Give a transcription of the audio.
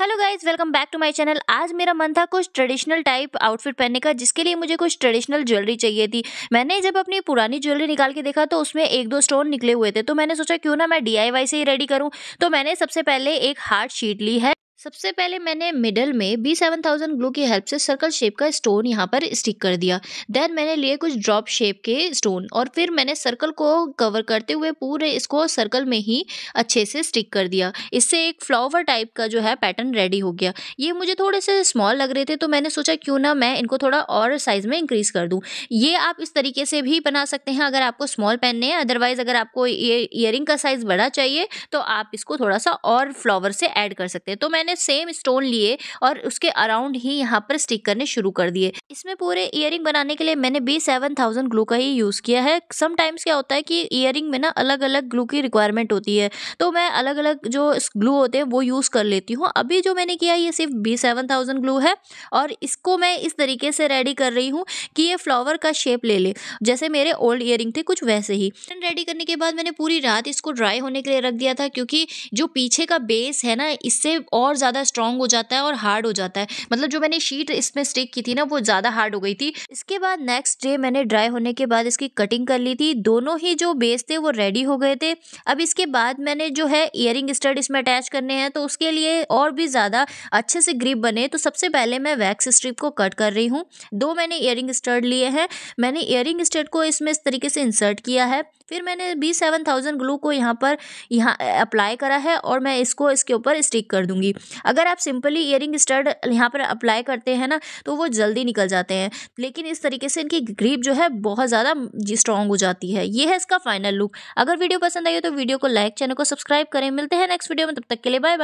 hello guys welcome back to my channel आज मेरा मन था कुछ ट्रेडिशनल टाइप आउटफिट पहनने का जिसके लिए मुझे कुछ ट्रेडिशनल ज्वेलरी चाहिए थी मैंने जब अपनी पुरानी ज्वेलरी निकाल के देखा तो उसमें एक दो स्टोन निकले हुए थे तो मैंने सोचा क्यों ना मैं डीआईवाई से ही रेडी करूं तो मैंने सबसे पहले एक हार्ड शीट ली है सबसे पहले मैंने मिडल में बी सेवन थाउजेंड ग्लू की हेल्प से सर्कल शेप का स्टोन यहाँ पर स्टिक कर दिया देन मैंने लिए कुछ ड्रॉप शेप के स्टोन और फिर मैंने सर्कल को कवर करते हुए पूरे इसको सर्कल में ही अच्छे से स्टिक कर दिया इससे एक फ्लावर टाइप का जो है पैटर्न रेडी हो गया ये मुझे थोड़े से स्मॉल लग रहे थे तो मैंने सोचा क्यों ना मैं इनको थोड़ा और साइज़ में इंक्रीज़ कर दूँ ये आप इस तरीके से भी बना सकते हैं अगर आपको स्मॉल पहनने हैं अदरवाइज़ अगर आपको ये इयरिंग का साइज़ बड़ा चाहिए तो आप इसको थोड़ा सा और फ्लावर से ऐड कर सकते हैं तो मैंने मैंने सेम स्टोन लिए और उसके अराउंड ही यहाँ पर स्टिक करने शुरू कर दिए इसमें पूरे इयरिंग बनाने के लिए मैंने बी सेवन थाउजेंड ग्लू का ही यूज़ किया है समटाइम्स क्या होता है कि इयर में ना अलग अलग ग्लू की रिक्वायरमेंट होती है तो मैं अलग अलग जो ग्लू होते हैं वो यूज़ कर लेती हूँ अभी जो मैंने किया ये सिर्फ बी सेवन थाउजेंड ग्लू है और इसको मैं इस तरीके से रेडी कर रही हूँ कि ये फ्लावर का शेप ले ले जैसे मेरे ओल्ड इयर थे कुछ वैसे ही रेडी करने के बाद मैंने पूरी रात इसको ड्राई होने के लिए रख दिया था क्योंकि जो पीछे का बेस है ना इससे और और ज़्यादा स्ट्रॉन्ग हो जाता है और हार्ड हो जाता है मतलब जो मैंने शीट इसमें स्टिक की थी ना वो ज़्यादा हार्ड हो गई थी इसके बाद नेक्स्ट डे मैंने ड्राई होने के बाद इसकी कटिंग कर ली थी दोनों ही जो बेस थे वो रेडी हो गए थे अब इसके बाद मैंने जो है ईयरिंग स्टड इसमें अटैच करने हैं तो उसके लिए और भी ज़्यादा अच्छे से ग्रिप बने तो सबसे पहले मैं वैक्स स्ट्रिप को कट कर रही हूँ दो मैंने ईयरिंग स्टड लिए हैं मैंने ईयरिंग स्टड को इसमें इस तरीके से इंसर्ट किया है फिर मैंने बी सेवन थाउजेंड ग्लू को यहाँ पर यहाँ अप्लाई करा है और मैं इसको इसके ऊपर स्टिक कर दूँगी अगर आप सिंपली ईयरिंग स्टड यहाँ पर अप्लाई करते हैं ना तो वो जल्दी निकल जाते हैं लेकिन इस तरीके से इनकी ग्रीप जो है बहुत ज़्यादा स्ट्रॉन्ग हो जाती है ये है इसका फाइनल लुक अगर वीडियो पसंद आई हो तो वीडियो को लाइक चैनल को सब्सक्राइब करें मिलते हैं नेक्स्ट वीडियो में तब तक के लिए बाय